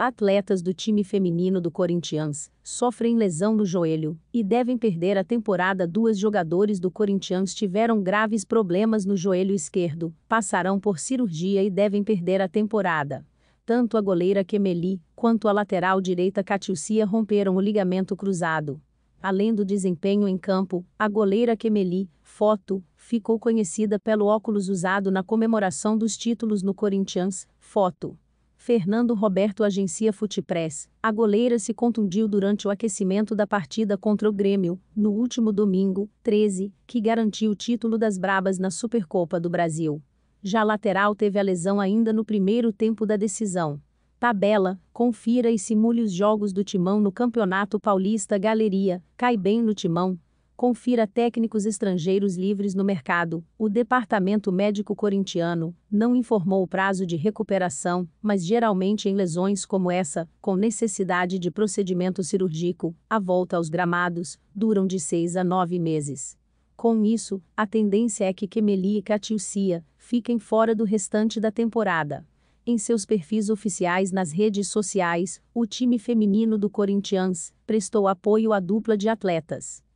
Atletas do time feminino do Corinthians sofrem lesão no joelho e devem perder a temporada. Duas jogadores do Corinthians tiveram graves problemas no joelho esquerdo, passarão por cirurgia e devem perder a temporada. Tanto a goleira Kemeli quanto a lateral direita Catiucia romperam o ligamento cruzado. Além do desempenho em campo, a goleira Kemeli, foto, ficou conhecida pelo óculos usado na comemoração dos títulos no Corinthians, foto. Fernando Roberto agencia Futipress. A goleira se contundiu durante o aquecimento da partida contra o Grêmio, no último domingo, 13, que garantiu o título das Brabas na Supercopa do Brasil. Já lateral teve a lesão ainda no primeiro tempo da decisão. Tabela, confira e simule os jogos do Timão no Campeonato Paulista Galeria, cai bem no Timão, Confira técnicos estrangeiros livres no mercado. O Departamento Médico Corintiano não informou o prazo de recuperação, mas geralmente em lesões como essa, com necessidade de procedimento cirúrgico, a volta aos gramados duram de seis a nove meses. Com isso, a tendência é que Kemeli e Catiucia fiquem fora do restante da temporada. Em seus perfis oficiais nas redes sociais, o time feminino do Corinthians prestou apoio à dupla de atletas.